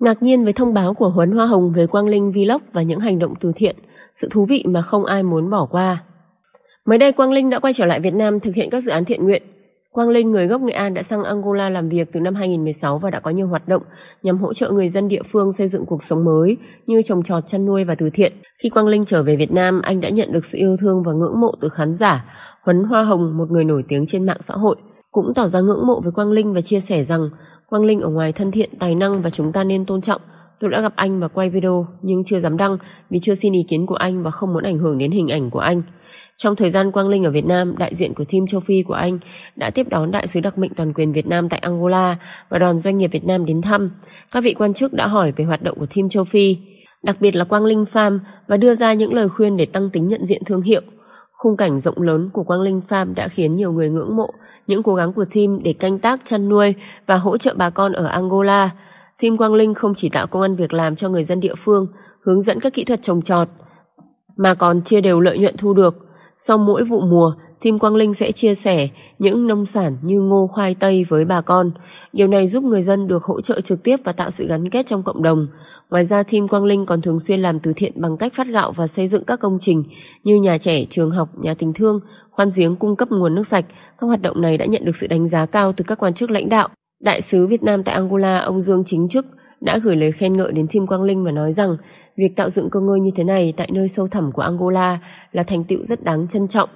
Ngạc nhiên với thông báo của Huấn Hoa Hồng về Quang Linh Vlog và những hành động từ thiện, sự thú vị mà không ai muốn bỏ qua. Mới đây Quang Linh đã quay trở lại Việt Nam thực hiện các dự án thiện nguyện. Quang Linh người gốc Nghệ An đã sang Angola làm việc từ năm 2016 và đã có nhiều hoạt động nhằm hỗ trợ người dân địa phương xây dựng cuộc sống mới như trồng trọt chăn nuôi và từ thiện. Khi Quang Linh trở về Việt Nam, anh đã nhận được sự yêu thương và ngưỡng mộ từ khán giả. Huấn Hoa Hồng, một người nổi tiếng trên mạng xã hội, cũng tỏ ra ngưỡng mộ với Quang Linh và chia sẻ rằng Quang Linh ở ngoài thân thiện, tài năng và chúng ta nên tôn trọng. Tôi đã gặp anh và quay video nhưng chưa dám đăng vì chưa xin ý kiến của anh và không muốn ảnh hưởng đến hình ảnh của anh. Trong thời gian Quang Linh ở Việt Nam, đại diện của team châu Phi của anh đã tiếp đón đại sứ đặc mệnh toàn quyền Việt Nam tại Angola và đoàn doanh nghiệp Việt Nam đến thăm. Các vị quan chức đã hỏi về hoạt động của team châu Phi, đặc biệt là Quang Linh Farm và đưa ra những lời khuyên để tăng tính nhận diện thương hiệu. Khung cảnh rộng lớn của Quang Linh Farm đã khiến nhiều người ngưỡng mộ những cố gắng của team để canh tác chăn nuôi và hỗ trợ bà con ở Angola. Team Quang Linh không chỉ tạo công ăn việc làm cho người dân địa phương, hướng dẫn các kỹ thuật trồng trọt, mà còn chia đều lợi nhuận thu được sau mỗi vụ mùa, Thim Quang Linh sẽ chia sẻ những nông sản như ngô khoai tây với bà con. Điều này giúp người dân được hỗ trợ trực tiếp và tạo sự gắn kết trong cộng đồng. Ngoài ra, Thim Quang Linh còn thường xuyên làm từ thiện bằng cách phát gạo và xây dựng các công trình như nhà trẻ, trường học, nhà tình thương, khoan giếng cung cấp nguồn nước sạch. Các hoạt động này đã nhận được sự đánh giá cao từ các quan chức lãnh đạo. Đại sứ Việt Nam tại Angola, ông Dương Chính chức đã gửi lời khen ngợi đến Tim Quang Linh và nói rằng việc tạo dựng cơ ngơi như thế này tại nơi sâu thẳm của Angola là thành tựu rất đáng trân trọng.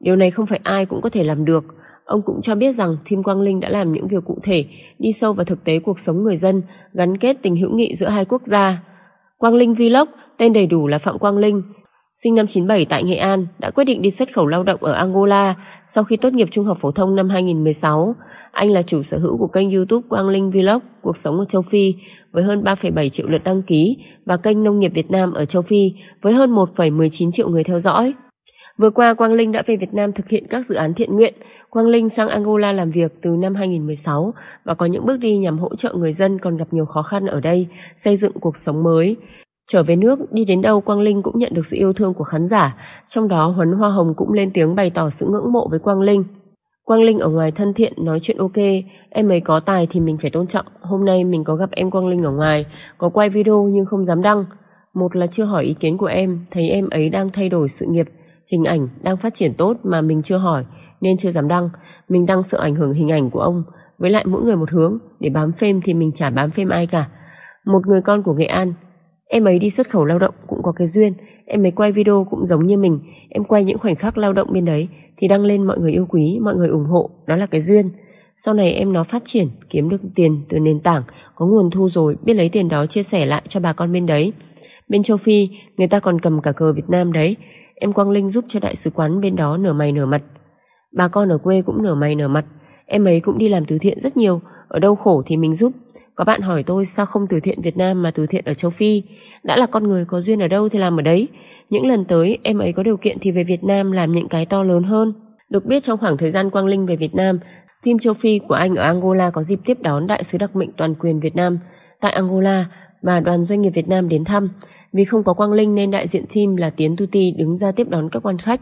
Điều này không phải ai cũng có thể làm được. Ông cũng cho biết rằng Tim Quang Linh đã làm những việc cụ thể, đi sâu vào thực tế cuộc sống người dân, gắn kết tình hữu nghị giữa hai quốc gia. Quang Linh Vlog, tên đầy đủ là Phạm Quang Linh, sinh năm 97 tại Nghệ An, đã quyết định đi xuất khẩu lao động ở Angola sau khi tốt nghiệp trung học phổ thông năm 2016. Anh là chủ sở hữu của kênh YouTube Quang Linh Vlog Cuộc sống ở châu Phi với hơn 3,7 triệu lượt đăng ký và kênh Nông nghiệp Việt Nam ở châu Phi với hơn 1,19 triệu người theo dõi. Vừa qua, Quang Linh đã về Việt Nam thực hiện các dự án thiện nguyện. Quang Linh sang Angola làm việc từ năm 2016 và có những bước đi nhằm hỗ trợ người dân còn gặp nhiều khó khăn ở đây, xây dựng cuộc sống mới. Trở về nước, đi đến đâu Quang Linh cũng nhận được sự yêu thương của khán giả, trong đó Huấn Hoa Hồng cũng lên tiếng bày tỏ sự ngưỡng mộ với Quang Linh. Quang Linh ở ngoài thân thiện nói chuyện ok, em ấy có tài thì mình phải tôn trọng. Hôm nay mình có gặp em Quang Linh ở ngoài, có quay video nhưng không dám đăng. Một là chưa hỏi ý kiến của em, thấy em ấy đang thay đổi sự nghiệp, hình ảnh đang phát triển tốt mà mình chưa hỏi nên chưa dám đăng. Mình đang sợ ảnh hưởng hình ảnh của ông, với lại mỗi người một hướng, để bám phim thì mình chả bám phim ai cả. Một người con của Nghệ An Em ấy đi xuất khẩu lao động cũng có cái duyên, em ấy quay video cũng giống như mình, em quay những khoảnh khắc lao động bên đấy thì đăng lên mọi người yêu quý, mọi người ủng hộ, đó là cái duyên. Sau này em nó phát triển, kiếm được tiền từ nền tảng, có nguồn thu rồi, biết lấy tiền đó chia sẻ lại cho bà con bên đấy. Bên châu Phi, người ta còn cầm cả cờ Việt Nam đấy. Em Quang Linh giúp cho đại sứ quán bên đó nở mày nở mặt. Bà con ở quê cũng nở mày nở mặt. Em ấy cũng đi làm từ thiện rất nhiều, ở đâu khổ thì mình giúp. Có bạn hỏi tôi sao không từ thiện Việt Nam mà từ thiện ở châu Phi. Đã là con người có duyên ở đâu thì làm ở đấy. Những lần tới em ấy có điều kiện thì về Việt Nam làm những cái to lớn hơn. Được biết trong khoảng thời gian Quang Linh về Việt Nam, team châu Phi của anh ở Angola có dịp tiếp đón đại sứ đặc mệnh toàn quyền Việt Nam. Tại Angola, và đoàn doanh nghiệp Việt Nam đến thăm. Vì không có Quang Linh nên đại diện team là Tiến Tu Tuti đứng ra tiếp đón các quan khách.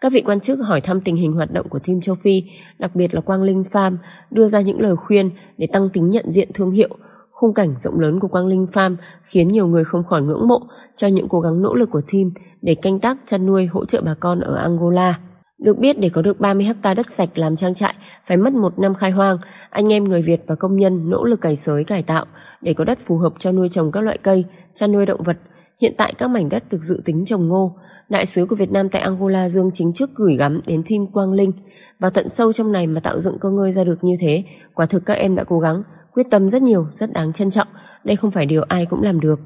Các vị quan chức hỏi thăm tình hình hoạt động của team châu Phi, đặc biệt là Quang Linh Farm, đưa ra những lời khuyên để tăng tính nhận diện thương hiệu. Khung cảnh rộng lớn của Quang Linh Farm khiến nhiều người không khỏi ngưỡng mộ cho những cố gắng nỗ lực của team để canh tác chăn nuôi hỗ trợ bà con ở Angola. Được biết để có được 30 ha đất sạch làm trang trại phải mất một năm khai hoang, anh em người Việt và công nhân nỗ lực cày sới cải tạo để có đất phù hợp cho nuôi trồng các loại cây, chăn nuôi động vật. Hiện tại các mảnh đất được dự tính trồng ngô. Đại sứ của Việt Nam tại Angola Dương Chính Trước gửi gắm đến Thim Quang Linh và tận sâu trong này mà tạo dựng cơ ngơi ra được như thế. Quả thực các em đã cố gắng, quyết tâm rất nhiều, rất đáng trân trọng. Đây không phải điều ai cũng làm được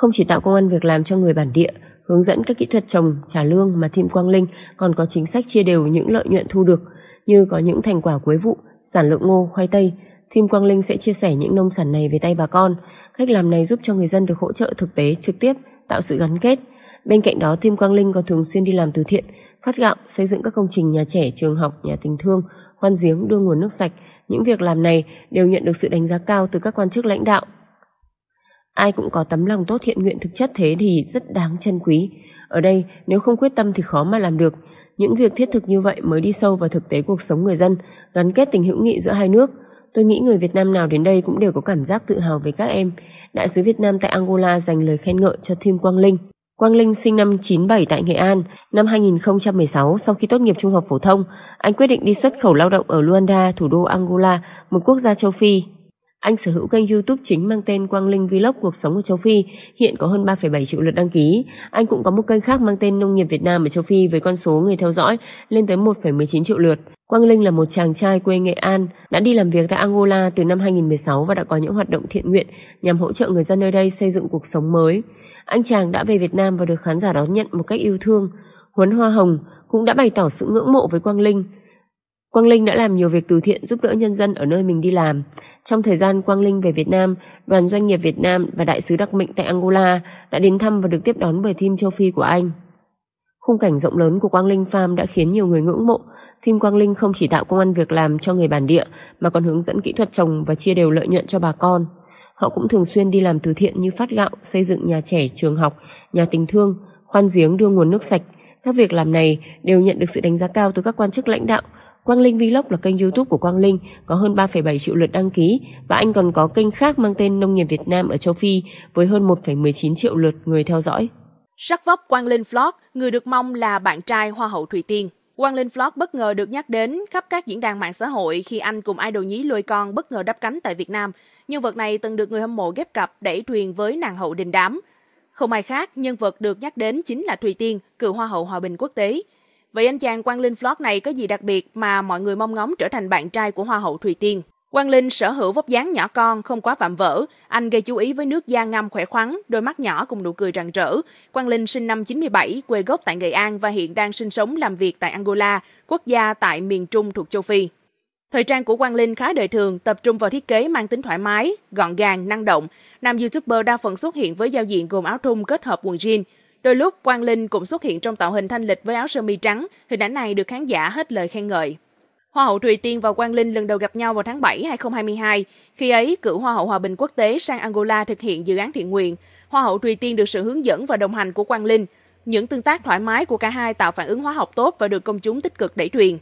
không chỉ tạo công an việc làm cho người bản địa, hướng dẫn các kỹ thuật trồng, trả lương mà Thim Quang Linh còn có chính sách chia đều những lợi nhuận thu được, như có những thành quả cuối vụ, sản lượng ngô, khoai tây, Thim Quang Linh sẽ chia sẻ những nông sản này về tay bà con. Cách làm này giúp cho người dân được hỗ trợ thực tế trực tiếp, tạo sự gắn kết. Bên cạnh đó, Thim Quang Linh còn thường xuyên đi làm từ thiện, phát gạo, xây dựng các công trình nhà trẻ, trường học, nhà tình thương, khoan giếng đưa nguồn nước sạch. Những việc làm này đều nhận được sự đánh giá cao từ các quan chức lãnh đạo ai cũng có tấm lòng tốt thiện nguyện thực chất thế thì rất đáng trân quý. Ở đây, nếu không quyết tâm thì khó mà làm được. Những việc thiết thực như vậy mới đi sâu vào thực tế cuộc sống người dân, gắn kết tình hữu nghị giữa hai nước. Tôi nghĩ người Việt Nam nào đến đây cũng đều có cảm giác tự hào về các em. Đại sứ Việt Nam tại Angola dành lời khen ngợi cho Thim Quang Linh. Quang Linh sinh năm 97 tại Nghệ An. Năm 2016, sau khi tốt nghiệp trung học phổ thông, anh quyết định đi xuất khẩu lao động ở Luanda, thủ đô Angola, một quốc gia châu Phi. Anh sở hữu kênh YouTube chính mang tên Quang Linh Vlog Cuộc Sống ở Châu Phi, hiện có hơn 3,7 triệu lượt đăng ký. Anh cũng có một kênh khác mang tên Nông nghiệp Việt Nam ở Châu Phi với con số người theo dõi lên tới 1,19 triệu lượt. Quang Linh là một chàng trai quê Nghệ An, đã đi làm việc tại Angola từ năm 2016 và đã có những hoạt động thiện nguyện nhằm hỗ trợ người dân nơi đây xây dựng cuộc sống mới. Anh chàng đã về Việt Nam và được khán giả đón nhận một cách yêu thương. Huấn Hoa Hồng cũng đã bày tỏ sự ngưỡng mộ với Quang Linh. Quang Linh đã làm nhiều việc từ thiện giúp đỡ nhân dân ở nơi mình đi làm. Trong thời gian Quang Linh về Việt Nam, đoàn doanh nghiệp Việt Nam và đại sứ đặc mệnh tại Angola đã đến thăm và được tiếp đón bởi team châu Phi của Anh. Khung cảnh rộng lớn của Quang Linh Farm đã khiến nhiều người ngưỡng mộ. Team Quang Linh không chỉ tạo công ăn việc làm cho người bản địa mà còn hướng dẫn kỹ thuật trồng và chia đều lợi nhuận cho bà con. Họ cũng thường xuyên đi làm từ thiện như phát gạo, xây dựng nhà trẻ, trường học, nhà tình thương, khoan giếng đưa nguồn nước sạch. Các việc làm này đều nhận được sự đánh giá cao từ các quan chức lãnh đạo, Quang Linh Vlog là kênh youtube của Quang Linh, có hơn 3,7 triệu lượt đăng ký và anh còn có kênh khác mang tên Nông nghiệp Việt Nam ở châu Phi với hơn 1,19 triệu lượt người theo dõi. Sắc vóc Quang Linh Vlog, người được mong là bạn trai Hoa hậu Thùy Tiên. Quang Linh Vlog bất ngờ được nhắc đến khắp các diễn đàn mạng xã hội khi anh cùng idol nhí lôi con bất ngờ đắp cánh tại Việt Nam. Nhân vật này từng được người hâm mộ ghép cặp đẩy thuyền với nàng hậu đình đám. Không ai khác, nhân vật được nhắc đến chính là Thùy Tiên, cựu Hoa hậu Hòa bình quốc tế. Vậy anh chàng Quang Linh Flot này có gì đặc biệt mà mọi người mong ngóng trở thành bạn trai của Hoa hậu Thùy Tiên? Quang Linh sở hữu vóc dáng nhỏ con, không quá vạm vỡ. Anh gây chú ý với nước da ngăm khỏe khoắn, đôi mắt nhỏ cùng nụ cười rạng rỡ. Quang Linh sinh năm 97, quê gốc tại Nghệ An và hiện đang sinh sống làm việc tại Angola, quốc gia tại miền Trung thuộc châu Phi. Thời trang của Quang Linh khá đời thường, tập trung vào thiết kế mang tính thoải mái, gọn gàng, năng động. Nam YouTuber đa phần xuất hiện với giao diện gồm áo thun kết hợp quần jean, Đôi lúc Quang Linh cũng xuất hiện trong tạo hình thanh lịch với áo sơ mi trắng, hình ảnh này được khán giả hết lời khen ngợi. Hoa hậu Thùy Tiên và Quang Linh lần đầu gặp nhau vào tháng 7 2022. Khi ấy, cựu Hoa hậu Hòa bình quốc tế sang Angola thực hiện dự án thiện nguyện. Hoa hậu Thùy Tiên được sự hướng dẫn và đồng hành của Quang Linh. Những tương tác thoải mái của cả hai tạo phản ứng hóa học tốt và được công chúng tích cực đẩy truyền.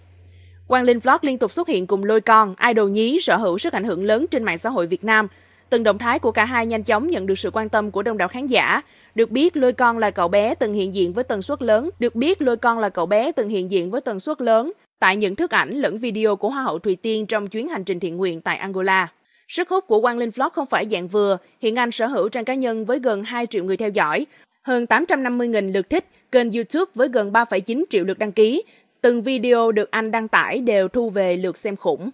Quang Linh Vlog liên tục xuất hiện cùng lôi con, idol nhí sở hữu sức ảnh hưởng lớn trên mạng xã hội Việt Nam, Từng động thái của cả hai nhanh chóng nhận được sự quan tâm của đông đảo khán giả. Được biết, Lôi Con là cậu bé từng hiện diện với tần suất lớn. Được biết, Lôi Con là cậu bé từng hiện diện với tần suất lớn tại những thước ảnh lẫn video của Hoa hậu Thùy Tiên trong chuyến hành trình thiện nguyện tại Angola. Sức hút của Quang Linh Vlog không phải dạng vừa, hiện anh sở hữu trang cá nhân với gần 2 triệu người theo dõi, hơn 850.000 lượt thích, kênh YouTube với gần 3,9 triệu lượt đăng ký. Từng video được anh đăng tải đều thu về lượt xem khủng.